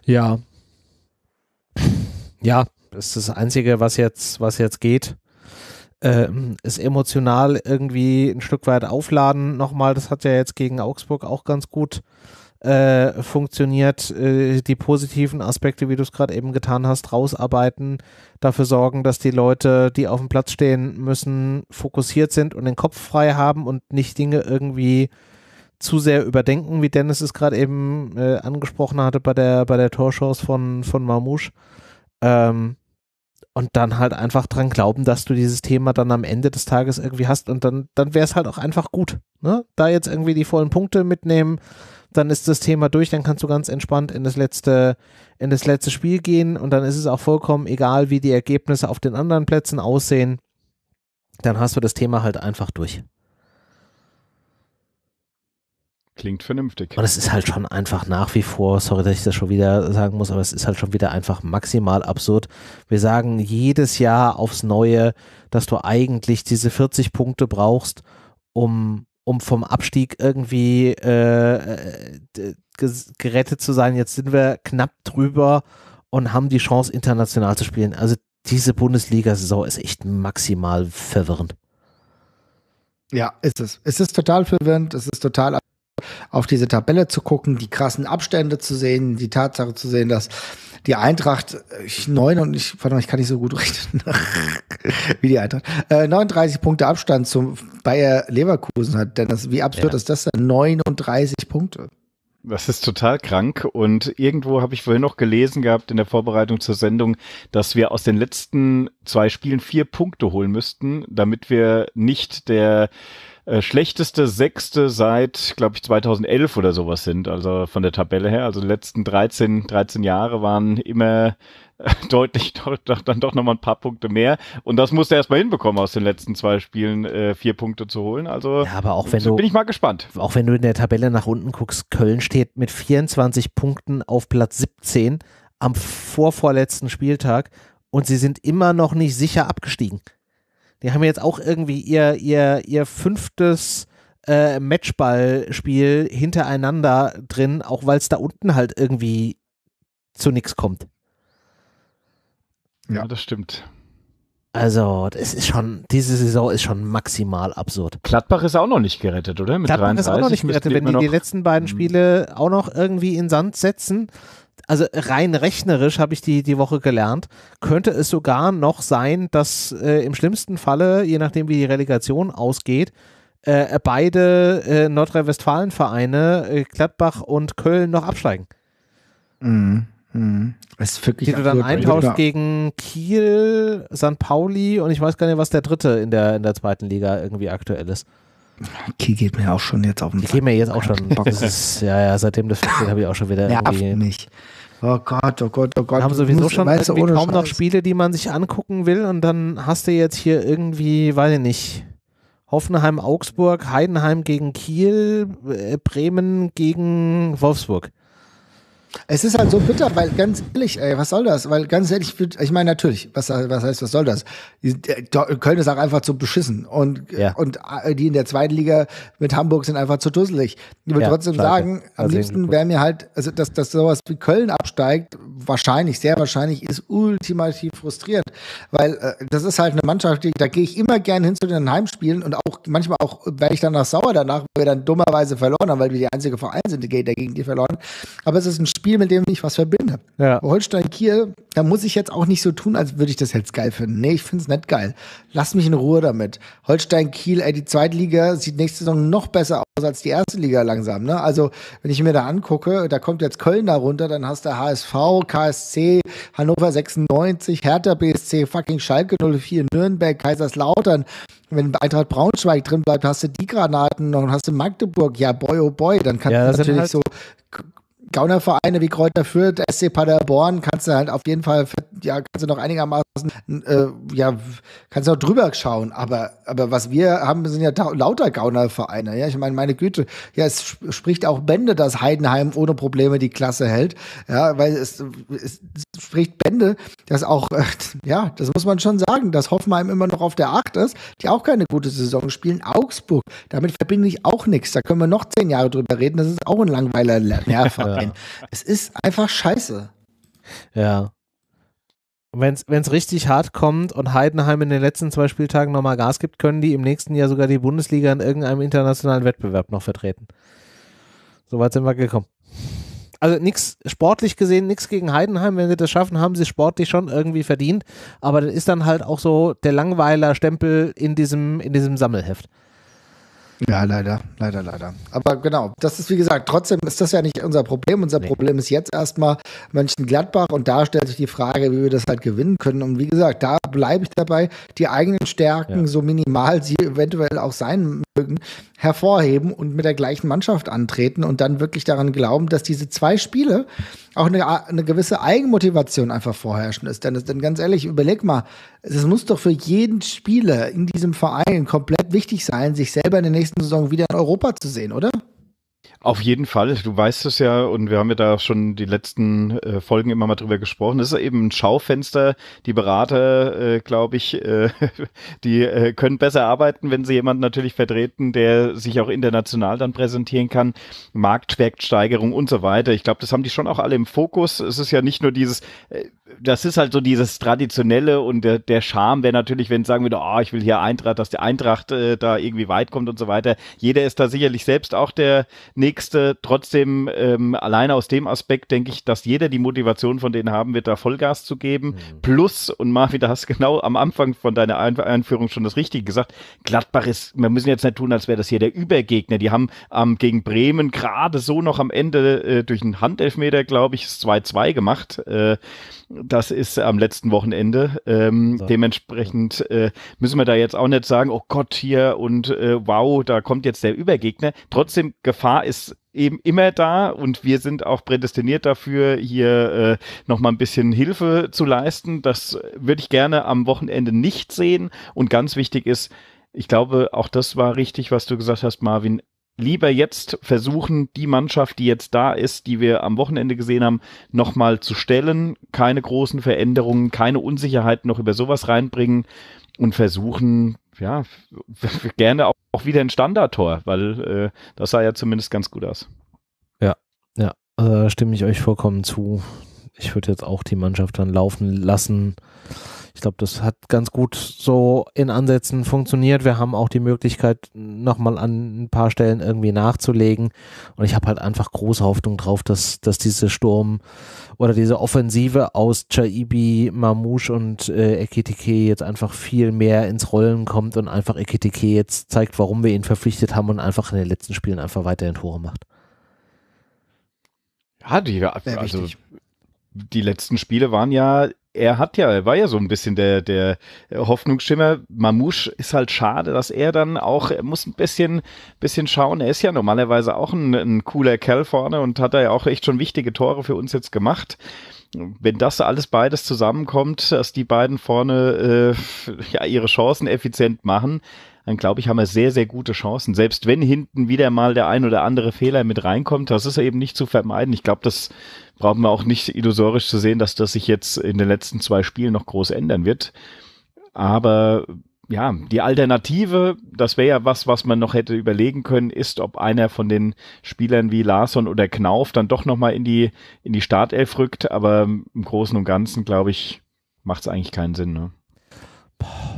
Ja. Ja, das ist das Einzige, was jetzt, was jetzt geht. Ähm, ist emotional irgendwie ein Stück weit aufladen nochmal. Das hat ja jetzt gegen Augsburg auch ganz gut äh, funktioniert, äh, die positiven Aspekte, wie du es gerade eben getan hast, rausarbeiten, dafür sorgen, dass die Leute, die auf dem Platz stehen müssen, fokussiert sind und den Kopf frei haben und nicht Dinge irgendwie zu sehr überdenken, wie Dennis es gerade eben äh, angesprochen hatte bei der, bei der Torchance von, von Marmouche. Ähm, und dann halt einfach dran glauben, dass du dieses Thema dann am Ende des Tages irgendwie hast und dann, dann wäre es halt auch einfach gut. Ne? Da jetzt irgendwie die vollen Punkte mitnehmen, dann ist das Thema durch, dann kannst du ganz entspannt in das letzte, in das letzte Spiel gehen und dann ist es auch vollkommen egal, wie die Ergebnisse auf den anderen Plätzen aussehen. Dann hast du das Thema halt einfach durch. Klingt vernünftig. Und es ist halt schon einfach nach wie vor, sorry, dass ich das schon wieder sagen muss, aber es ist halt schon wieder einfach maximal absurd. Wir sagen jedes Jahr aufs Neue, dass du eigentlich diese 40 Punkte brauchst, um, um vom Abstieg irgendwie äh, äh gerettet zu sein. Jetzt sind wir knapp drüber und haben die Chance, international zu spielen. Also diese Bundesliga-Saison ist echt maximal verwirrend. Ja, ist es. Es ist total verwirrend, es ist total absurd auf diese Tabelle zu gucken, die krassen Abstände zu sehen, die Tatsache zu sehen, dass die Eintracht, äh, ich neun und ich, warte mal, ich kann nicht so gut rechnen, wie die Eintracht, äh, 39 Punkte Abstand zum Bayer Leverkusen hat. Denn wie absurd ja. ist das denn? 39 Punkte. Das ist total krank und irgendwo habe ich vorhin noch gelesen gehabt in der Vorbereitung zur Sendung, dass wir aus den letzten zwei Spielen vier Punkte holen müssten, damit wir nicht der äh, schlechteste Sechste seit, glaube ich, 2011 oder sowas sind, also von der Tabelle her. Also die letzten 13, 13 Jahre waren immer äh, deutlich doch, doch, dann doch nochmal ein paar Punkte mehr. Und das musste er erstmal hinbekommen, aus den letzten zwei Spielen äh, vier Punkte zu holen. Also ja, aber auch wenn du, bin ich mal gespannt. Auch wenn du in der Tabelle nach unten guckst, Köln steht mit 24 Punkten auf Platz 17 am vorvorletzten Spieltag und sie sind immer noch nicht sicher abgestiegen. Die haben jetzt auch irgendwie ihr, ihr, ihr fünftes äh, Matchballspiel hintereinander drin, auch weil es da unten halt irgendwie zu nichts kommt. Ja, das stimmt. Also, es ist schon, diese Saison ist schon maximal absurd. Gladbach ist auch noch nicht gerettet, oder? Mit Gladbach 33 ist auch noch nicht gerettet. Wenn die die letzten beiden mhm. Spiele auch noch irgendwie in Sand setzen, also rein rechnerisch habe ich die, die Woche gelernt, könnte es sogar noch sein, dass äh, im schlimmsten Falle, je nachdem wie die Relegation ausgeht, äh, beide äh, Nordrhein-Westfalen-Vereine, äh, Gladbach und Köln, noch absteigen. Mhm. Mhm. Das ist wirklich die du dann eintauscht gegen Kiel, St. Pauli und ich weiß gar nicht, was der dritte in der, in der zweiten Liga irgendwie aktuell ist. Key geht mir auch schon jetzt auf den Sack. Die geht mir jetzt auch schon. Das ist, ja, ja, seitdem das Spiel habe ich auch schon wieder. Nervt mich. Oh Gott, oh Gott, oh Gott. Wir haben sowieso schon weißt du, kaum Scheiß. noch Spiele, die man sich angucken will und dann hast du jetzt hier irgendwie, weiß ich nicht, Hoffenheim, Augsburg, Heidenheim gegen Kiel, äh, Bremen gegen Wolfsburg. Es ist halt so bitter, weil ganz ehrlich, ey, was soll das? Weil ganz ehrlich, ich meine natürlich, was, was heißt, was soll das? Köln ist auch einfach zu beschissen und, ja. und die in der zweiten Liga mit Hamburg sind einfach zu dusselig. Ich würde ja, trotzdem scheiße. sagen, am also liebsten wäre mir halt, also dass, dass sowas wie Köln absteigt, wahrscheinlich, sehr wahrscheinlich, ist ultimativ frustrierend, weil äh, das ist halt eine Mannschaft, die, da gehe ich immer gern hin zu den Heimspielen und auch manchmal auch, werde ich danach sauer danach, weil wir dann dummerweise verloren haben, weil wir die einzige Verein sind, der gegen die verloren. Aber es ist ein Spiel, Spiel, mit dem ich was verbinde. Ja. Holstein Kiel, da muss ich jetzt auch nicht so tun, als würde ich das jetzt geil finden. Nee, ich finde es nicht geil. Lass mich in Ruhe damit. Holstein Kiel, ey, die Zweitliga sieht nächste Saison noch besser aus als die erste Liga langsam. Ne? Also, wenn ich mir da angucke, da kommt jetzt Köln da runter, dann hast du HSV, KSC, Hannover 96, Hertha BSC, fucking Schalke 04, Nürnberg, Kaiserslautern. Wenn Eintracht Braunschweig drin bleibt, hast du die Granaten und hast du Magdeburg. Ja, boy, oh boy. Dann kannst ja, du natürlich halt so Gaunervereine wie Kräuter Fürth, SC Paderborn, kannst du halt auf jeden Fall, ja, kannst du noch einigermaßen, äh, ja, kannst du auch drüber schauen. Aber, aber was wir haben, sind ja lauter Gaunervereine. Ja, ich meine, meine Güte, ja, es spricht auch Bände, dass Heidenheim ohne Probleme die Klasse hält. Ja, weil es, es spricht Bände, dass auch, äh, ja, das muss man schon sagen, dass Hoffenheim immer noch auf der Acht ist, die auch keine gute Saison spielen. Augsburg, damit verbinde ich auch nichts. Da können wir noch zehn Jahre drüber reden. Das ist auch ein langweiler Nerv rein. Es ist einfach scheiße. Ja. Wenn es richtig hart kommt und Heidenheim in den letzten zwei Spieltagen nochmal Gas gibt, können die im nächsten Jahr sogar die Bundesliga in irgendeinem internationalen Wettbewerb noch vertreten. Soweit sind wir gekommen. Also nichts sportlich gesehen, nichts gegen Heidenheim. Wenn sie das schaffen, haben sie sportlich schon irgendwie verdient. Aber das ist dann halt auch so der Langweiler-Stempel in diesem, in diesem Sammelheft. Ja, leider, leider, leider. Aber genau, das ist wie gesagt, trotzdem ist das ja nicht unser Problem. Unser nee. Problem ist jetzt erstmal Mönchengladbach und da stellt sich die Frage, wie wir das halt gewinnen können. Und wie gesagt, da bleibe ich dabei, die eigenen Stärken, ja. so minimal sie eventuell auch sein Lücken hervorheben und mit der gleichen Mannschaft antreten und dann wirklich daran glauben, dass diese zwei Spiele auch eine, eine gewisse Eigenmotivation einfach vorherrschen ist. Denn, denn ganz ehrlich, überleg mal, es muss doch für jeden Spieler in diesem Verein komplett wichtig sein, sich selber in der nächsten Saison wieder in Europa zu sehen, oder? Auf jeden Fall, du weißt es ja und wir haben ja da schon die letzten äh, Folgen immer mal drüber gesprochen. Das ist eben ein Schaufenster. Die Berater, äh, glaube ich, äh, die äh, können besser arbeiten, wenn sie jemanden natürlich vertreten, der sich auch international dann präsentieren kann. Marktwertsteigerung und so weiter. Ich glaube, das haben die schon auch alle im Fokus. Es ist ja nicht nur dieses, äh, das ist halt so dieses Traditionelle und der, der Charme wäre natürlich, wenn sagen würde, oh, ah, ich will hier Eintracht, dass die Eintracht äh, da irgendwie weit kommt und so weiter. Jeder ist da sicherlich selbst auch der Nächste nächste. Trotzdem, ähm, alleine aus dem Aspekt denke ich, dass jeder die Motivation von denen haben wird, da Vollgas zu geben. Mhm. Plus, und Marvin, da hast genau am Anfang von deiner Einführung schon das Richtige gesagt, Gladbach ist, wir müssen jetzt nicht tun, als wäre das hier der Übergegner. Die haben ähm, gegen Bremen gerade so noch am Ende äh, durch einen Handelfmeter, glaube ich, 2-2 gemacht. Äh, das ist am letzten Wochenende. Ähm, so. Dementsprechend äh, müssen wir da jetzt auch nicht sagen, oh Gott, hier und äh, wow, da kommt jetzt der Übergegner. Trotzdem, Gefahr ist eben immer da und wir sind auch prädestiniert dafür, hier äh, nochmal ein bisschen Hilfe zu leisten. Das würde ich gerne am Wochenende nicht sehen. Und ganz wichtig ist, ich glaube, auch das war richtig, was du gesagt hast, Marvin lieber jetzt versuchen, die Mannschaft, die jetzt da ist, die wir am Wochenende gesehen haben, nochmal zu stellen. Keine großen Veränderungen, keine Unsicherheiten noch über sowas reinbringen und versuchen, ja, gerne auch, auch wieder ein Standardtor, weil äh, das sah ja zumindest ganz gut aus. Ja, ja, da äh, stimme ich euch vollkommen zu ich würde jetzt auch die Mannschaft dann laufen lassen. Ich glaube, das hat ganz gut so in Ansätzen funktioniert. Wir haben auch die Möglichkeit, nochmal an ein paar Stellen irgendwie nachzulegen. Und ich habe halt einfach große Hoffnung drauf, dass, dass diese Sturm oder diese Offensive aus Chaibi, Mamouche und äh, Ekitike jetzt einfach viel mehr ins Rollen kommt und einfach Ekitike jetzt zeigt, warum wir ihn verpflichtet haben und einfach in den letzten Spielen einfach weiterhin Tore macht. Ja, die, also, die letzten Spiele waren ja er hat ja, er war ja so ein bisschen der, der Hoffnungsschimmer. Mamouche ist halt schade, dass er dann auch, er muss ein bisschen, bisschen schauen. Er ist ja normalerweise auch ein, ein cooler Kerl vorne und hat da ja auch echt schon wichtige Tore für uns jetzt gemacht. Wenn das alles beides zusammenkommt, dass die beiden vorne äh, ja, ihre Chancen effizient machen, dann glaube ich, haben wir sehr, sehr gute Chancen. Selbst wenn hinten wieder mal der ein oder andere Fehler mit reinkommt, das ist eben nicht zu vermeiden. Ich glaube, das brauchen wir auch nicht illusorisch zu sehen, dass das sich jetzt in den letzten zwei Spielen noch groß ändern wird. Aber ja, die Alternative, das wäre ja was, was man noch hätte überlegen können, ist, ob einer von den Spielern wie Larsson oder Knauf dann doch nochmal in die, in die Startelf rückt. Aber im Großen und Ganzen, glaube ich, macht es eigentlich keinen Sinn. Ne?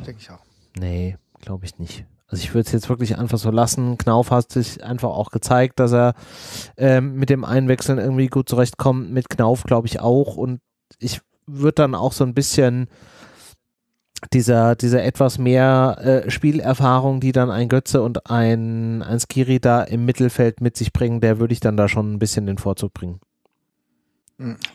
Denke ich auch. Nee, glaube ich nicht. Also ich würde es jetzt wirklich einfach so lassen. Knauf hat sich einfach auch gezeigt, dass er ähm, mit dem Einwechseln irgendwie gut zurechtkommt. Mit Knauf glaube ich auch. Und ich würde dann auch so ein bisschen dieser, dieser etwas mehr äh, Spielerfahrung, die dann ein Götze und ein, ein Skiri da im Mittelfeld mit sich bringen, der würde ich dann da schon ein bisschen den Vorzug bringen.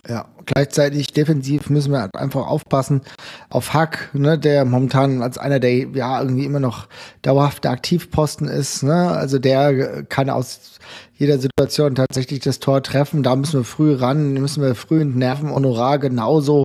Ja, gleichzeitig defensiv müssen wir einfach aufpassen auf Hack, ne, der momentan als einer der ja irgendwie immer noch dauerhafte Aktivposten ist. Ne? Also der äh, kann aus jeder Situation tatsächlich das Tor treffen. Da müssen wir früh ran, müssen wir früh nerven. Honorar genauso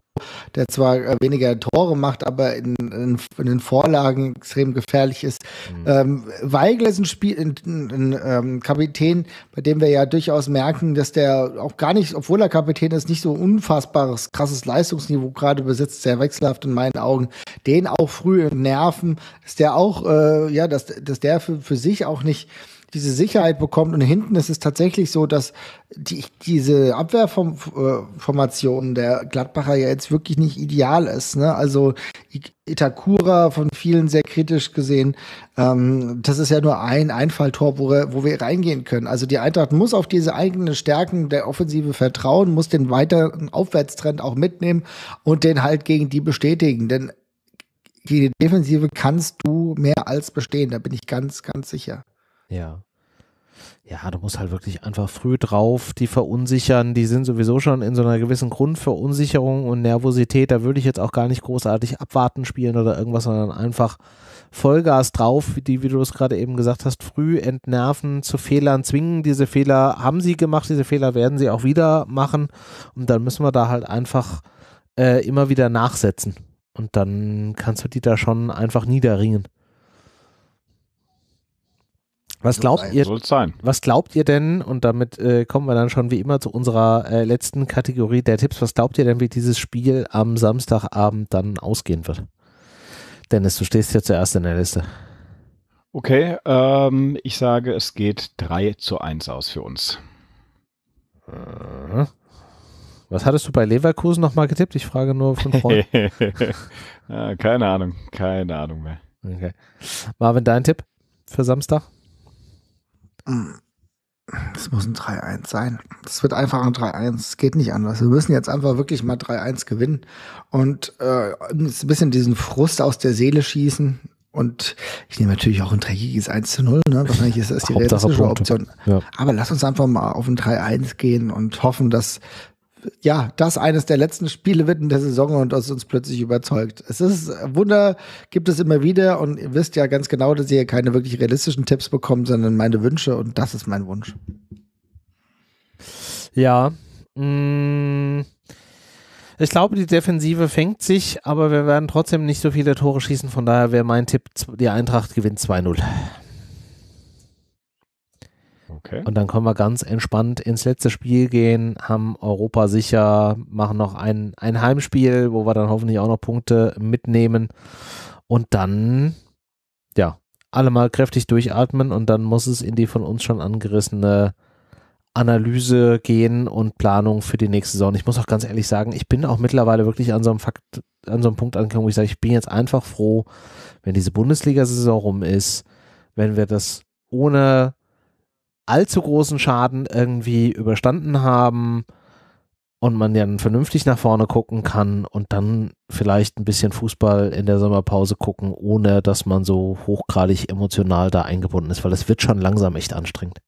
der zwar äh, weniger Tore macht, aber in, in, in den Vorlagen extrem gefährlich ist. Mhm. Ähm, Weigel ist ein, Spiel, ein, ein, ein, ähm, Kapitän, bei dem wir ja durchaus merken, dass der auch gar nicht, obwohl er Kapitän ist, nicht so unfassbares, krasses Leistungsniveau gerade besitzt, sehr wechselhaft in meinen Augen. Den auch früh nerven, ist der auch, äh, ja, dass, dass der für, für sich auch nicht diese Sicherheit bekommt. Und hinten ist es tatsächlich so, dass die, diese Abwehrformation äh, der Gladbacher ja jetzt wirklich nicht ideal ist. Ne? Also Itakura von vielen sehr kritisch gesehen. Ähm, das ist ja nur ein Einfalltor, wo, wo wir reingehen können. Also die Eintracht muss auf diese eigenen Stärken der Offensive vertrauen, muss den weiteren Aufwärtstrend auch mitnehmen und den halt gegen die bestätigen. Denn gegen die Defensive kannst du mehr als bestehen, da bin ich ganz, ganz sicher. Ja. Ja, du musst halt wirklich einfach früh drauf, die verunsichern, die sind sowieso schon in so einer gewissen Grundverunsicherung und Nervosität, da würde ich jetzt auch gar nicht großartig abwarten spielen oder irgendwas, sondern einfach Vollgas drauf, die, wie du es gerade eben gesagt hast, früh entnerven, zu Fehlern zwingen. Diese Fehler haben sie gemacht, diese Fehler werden sie auch wieder machen und dann müssen wir da halt einfach äh, immer wieder nachsetzen und dann kannst du die da schon einfach niederringen. Was glaubt ihr? Sein. Was glaubt ihr denn? Und damit äh, kommen wir dann schon wie immer zu unserer äh, letzten Kategorie der Tipps. Was glaubt ihr denn, wie dieses Spiel am Samstagabend dann ausgehen wird? Dennis, du stehst ja zuerst in der Liste. Okay, ähm, ich sage, es geht 3 zu 1 aus für uns. Was hattest du bei Leverkusen nochmal getippt? Ich frage nur von Freunden. Äh, keine Ahnung, keine Ahnung mehr. Okay. Marvin, dein Tipp für Samstag? Hm. Es muss ein 3-1 sein. Es wird einfach ein 3-1. Es geht nicht anders. Wir müssen jetzt einfach wirklich mal 3-1 gewinnen und äh, ein bisschen diesen Frust aus der Seele schießen. Und ich nehme natürlich auch ein dreckiges 1 zu 0, ne? Wahrscheinlich ist das die realistische Option. Ja. Aber lass uns einfach mal auf ein 3-1 gehen und hoffen, dass ja, das eines der letzten Spiele wird in der Saison und das uns plötzlich überzeugt. Es ist Wunder, gibt es immer wieder und ihr wisst ja ganz genau, dass ihr keine wirklich realistischen Tipps bekommt, sondern meine Wünsche und das ist mein Wunsch. Ja. Mm, ich glaube, die Defensive fängt sich, aber wir werden trotzdem nicht so viele Tore schießen. Von daher wäre mein Tipp, die Eintracht gewinnt 2-0. Okay. Und dann können wir ganz entspannt ins letzte Spiel gehen, haben Europa sicher, machen noch ein, ein Heimspiel, wo wir dann hoffentlich auch noch Punkte mitnehmen. Und dann, ja, alle mal kräftig durchatmen und dann muss es in die von uns schon angerissene Analyse gehen und Planung für die nächste Saison. Ich muss auch ganz ehrlich sagen, ich bin auch mittlerweile wirklich an so einem Fakt, an so einem Punkt angekommen, wo ich sage, ich bin jetzt einfach froh, wenn diese Bundesliga-Saison rum ist, wenn wir das ohne allzu großen Schaden irgendwie überstanden haben und man dann vernünftig nach vorne gucken kann und dann vielleicht ein bisschen Fußball in der Sommerpause gucken, ohne dass man so hochgradig emotional da eingebunden ist, weil es wird schon langsam echt anstrengend.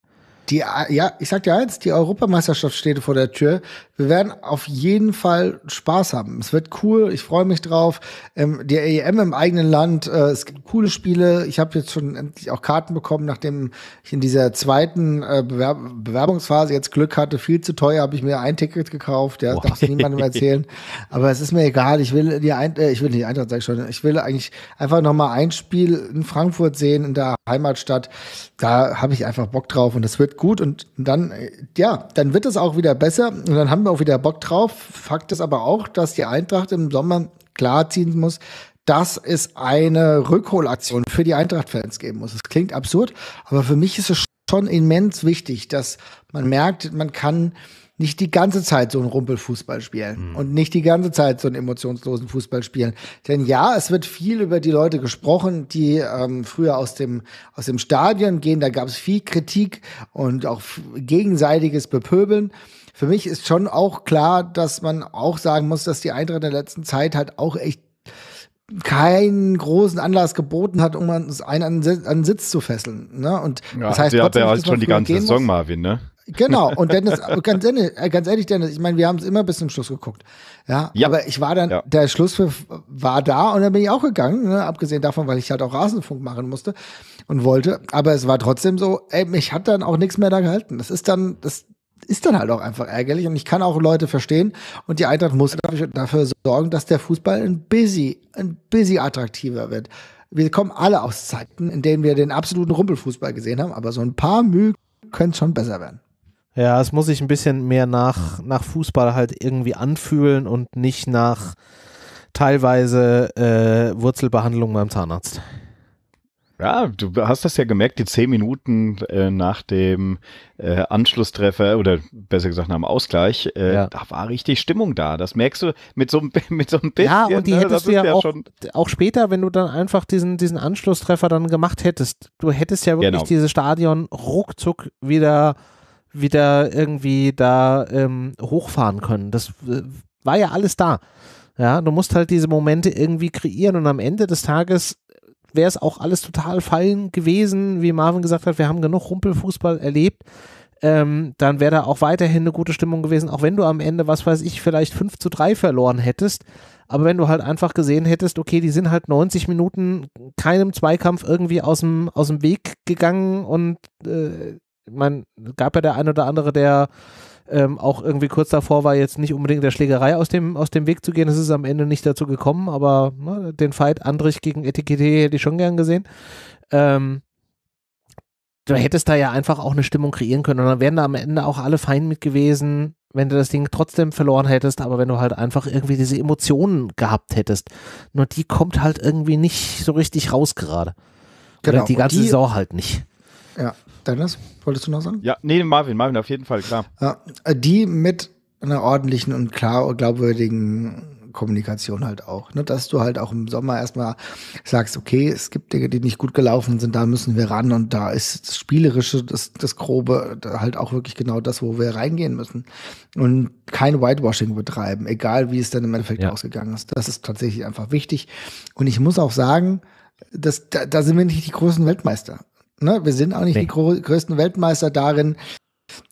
Die, ja, ich sag dir eins, die Europameisterschaft steht vor der Tür. Wir werden auf jeden Fall Spaß haben. Es wird cool, ich freue mich drauf. Ähm, die EM im eigenen Land, äh, es gibt coole Spiele. Ich habe jetzt schon endlich auch Karten bekommen, nachdem ich in dieser zweiten äh, Bewerb Bewerbungsphase jetzt Glück hatte. Viel zu teuer, habe ich mir ein Ticket gekauft. Ja, darfst ich niemandem erzählen. Aber es ist mir egal. Ich will die ein äh, ich will nicht Eintracht, sag ich schon. Ich will eigentlich einfach noch mal ein Spiel in Frankfurt sehen, in der Heimatstadt. Da habe ich einfach Bock drauf und das wird gut und dann, ja, dann wird es auch wieder besser und dann haben wir auch wieder Bock drauf. Fakt ist aber auch, dass die Eintracht im Sommer klarziehen muss, dass es eine Rückholaktion für die Eintracht-Fans geben muss. Es klingt absurd, aber für mich ist es schon immens wichtig, dass man merkt, man kann nicht die ganze Zeit so einen Rumpelfußball spielen mhm. und nicht die ganze Zeit so einen emotionslosen Fußball spielen. Denn ja, es wird viel über die Leute gesprochen, die ähm, früher aus dem, aus dem Stadion gehen. Da gab es viel Kritik und auch gegenseitiges Bepöbeln für mich ist schon auch klar, dass man auch sagen muss, dass die Eintracht in der letzten Zeit halt auch echt keinen großen Anlass geboten hat, um uns einen an den Sitz zu fesseln. Ne? Und ja, das heißt, ja, trotzdem, ja, halt schon die ganze Saison, muss. Marvin, ne? Genau, und Dennis, ganz ehrlich, äh, ganz ehrlich, Dennis, ich meine, wir haben es immer bis zum Schluss geguckt. Ja, ja. aber ich war dann, ja. der Schluss war da und dann bin ich auch gegangen, ne? abgesehen davon, weil ich halt auch Rasenfunk machen musste und wollte. Aber es war trotzdem so, ey, mich hat dann auch nichts mehr da gehalten. Das ist dann, das ist dann halt auch einfach ärgerlich und ich kann auch Leute verstehen und die Eintracht muss dafür sorgen, dass der Fußball ein busy, ein busy attraktiver wird. Wir kommen alle aus Zeiten, in denen wir den absoluten Rumpelfußball gesehen haben, aber so ein paar Mühe können schon besser werden. Ja, es muss sich ein bisschen mehr nach, nach Fußball halt irgendwie anfühlen und nicht nach teilweise äh, Wurzelbehandlung beim Zahnarzt. Ja, du hast das ja gemerkt, die zehn Minuten äh, nach dem äh, Anschlusstreffer oder besser gesagt nach dem Ausgleich, äh, ja. da war richtig Stimmung da. Das merkst du mit so, mit so ein bisschen. Ja, und die ne, hättest du ja, ja auch, auch, später, wenn du dann einfach diesen, diesen Anschlusstreffer dann gemacht hättest. Du hättest ja wirklich genau. dieses Stadion ruckzuck wieder wieder irgendwie da ähm, hochfahren können. Das äh, war ja alles da. Ja, du musst halt diese Momente irgendwie kreieren und am Ende des Tages wäre es auch alles total fein gewesen, wie Marvin gesagt hat, wir haben genug Rumpelfußball erlebt. Ähm, dann wäre da auch weiterhin eine gute Stimmung gewesen, auch wenn du am Ende, was weiß ich, vielleicht 5 zu 3 verloren hättest. Aber wenn du halt einfach gesehen hättest, okay, die sind halt 90 Minuten keinem Zweikampf irgendwie aus dem, aus dem Weg gegangen und äh, ich meine, gab ja der ein oder andere, der ähm, auch irgendwie kurz davor war, jetzt nicht unbedingt der Schlägerei aus dem, aus dem Weg zu gehen. Es ist am Ende nicht dazu gekommen, aber ne, den Fight Andrich gegen Etikette hätte ich schon gern gesehen. Ähm, du hättest da ja einfach auch eine Stimmung kreieren können und dann wären da am Ende auch alle fein mit gewesen, wenn du das Ding trotzdem verloren hättest, aber wenn du halt einfach irgendwie diese Emotionen gehabt hättest. Nur die kommt halt irgendwie nicht so richtig raus gerade. Genau. Oder die ganze die, Saison halt nicht. Ja, Dennis, wolltest du noch sagen? Ja, nee, Marvin, Marvin, auf jeden Fall, klar. Ja, Die mit einer ordentlichen und klar glaubwürdigen Kommunikation halt auch. Ne? Dass du halt auch im Sommer erstmal sagst, okay, es gibt Dinge, die nicht gut gelaufen sind, da müssen wir ran und da ist das Spielerische, das, das Grobe halt auch wirklich genau das, wo wir reingehen müssen. Und kein Whitewashing betreiben, egal wie es dann im Endeffekt ja. ausgegangen ist. Das ist tatsächlich einfach wichtig. Und ich muss auch sagen, das, da, da sind wir nicht die großen Weltmeister ne, wir sind auch nicht nee. die größten Weltmeister darin,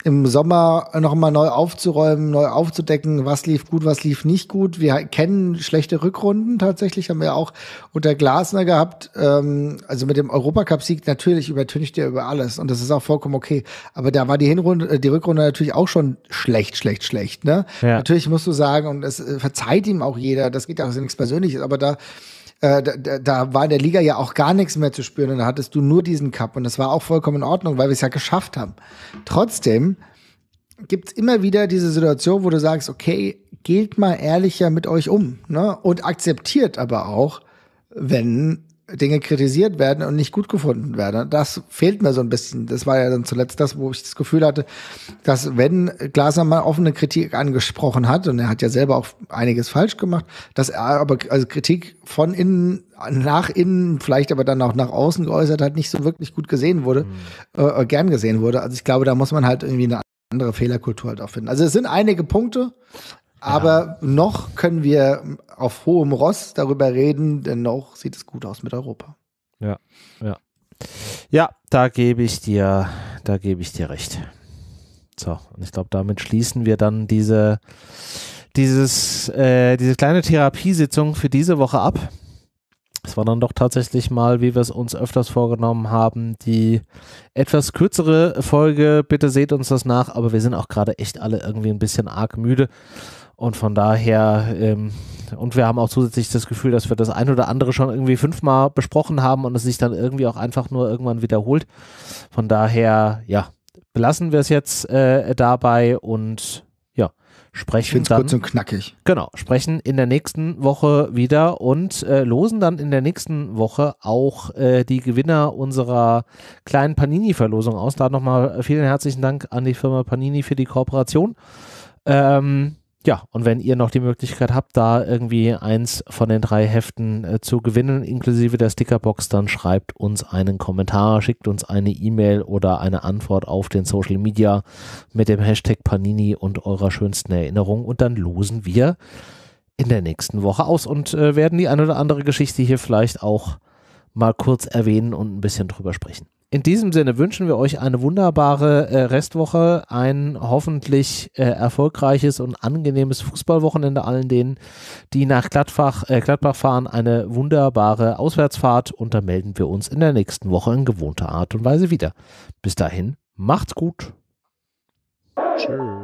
im Sommer nochmal neu aufzuräumen, neu aufzudecken, was lief gut, was lief nicht gut. Wir kennen schlechte Rückrunden tatsächlich, haben wir auch unter Glasner gehabt. Ähm, also mit dem Europacup-Sieg natürlich übertüncht er über alles und das ist auch vollkommen okay. Aber da war die Hinrunde, äh, die Rückrunde natürlich auch schon schlecht, schlecht, schlecht. Ne? Ja. Natürlich musst du sagen, und es äh, verzeiht ihm auch jeder, das geht ja auch nichts Persönliches, aber da äh, da, da, war in der Liga ja auch gar nichts mehr zu spüren und da hattest du nur diesen Cup und das war auch vollkommen in Ordnung, weil wir es ja geschafft haben. Trotzdem gibt es immer wieder diese Situation, wo du sagst, okay, geht mal ehrlicher mit euch um ne? und akzeptiert aber auch, wenn Dinge kritisiert werden und nicht gut gefunden werden. Das fehlt mir so ein bisschen. Das war ja dann zuletzt das, wo ich das Gefühl hatte, dass wenn Glaser mal offene Kritik angesprochen hat, und er hat ja selber auch einiges falsch gemacht, dass er aber also Kritik von innen nach innen, vielleicht aber dann auch nach außen geäußert hat, nicht so wirklich gut gesehen wurde, mhm. äh, äh gern gesehen wurde. Also ich glaube, da muss man halt irgendwie eine andere Fehlerkultur halt auch finden. Also es sind einige Punkte, aber ja. noch können wir auf hohem Ross darüber reden, denn noch sieht es gut aus mit Europa. Ja, ja. Ja, da gebe ich dir, da gebe ich dir recht. So, und ich glaube, damit schließen wir dann diese, dieses, äh, diese kleine Therapiesitzung für diese Woche ab. Es war dann doch tatsächlich mal, wie wir es uns öfters vorgenommen haben, die etwas kürzere Folge. Bitte seht uns das nach, aber wir sind auch gerade echt alle irgendwie ein bisschen arg müde und von daher, ähm, und wir haben auch zusätzlich das Gefühl, dass wir das ein oder andere schon irgendwie fünfmal besprochen haben und es sich dann irgendwie auch einfach nur irgendwann wiederholt. Von daher, ja, belassen wir es jetzt äh, dabei und ja, sprechen Find's dann. kurz und knackig. Genau, sprechen in der nächsten Woche wieder und äh, losen dann in der nächsten Woche auch äh, die Gewinner unserer kleinen Panini-Verlosung aus. Da nochmal vielen herzlichen Dank an die Firma Panini für die Kooperation. Ähm, ja, und wenn ihr noch die Möglichkeit habt, da irgendwie eins von den drei Heften äh, zu gewinnen, inklusive der Stickerbox, dann schreibt uns einen Kommentar, schickt uns eine E-Mail oder eine Antwort auf den Social Media mit dem Hashtag Panini und eurer schönsten Erinnerung und dann losen wir in der nächsten Woche aus und äh, werden die eine oder andere Geschichte hier vielleicht auch mal kurz erwähnen und ein bisschen drüber sprechen. In diesem Sinne wünschen wir euch eine wunderbare äh, Restwoche, ein hoffentlich äh, erfolgreiches und angenehmes Fußballwochenende allen denen, die nach Gladbach, äh, Gladbach fahren, eine wunderbare Auswärtsfahrt und dann melden wir uns in der nächsten Woche in gewohnter Art und Weise wieder. Bis dahin, macht's gut. Tschüss.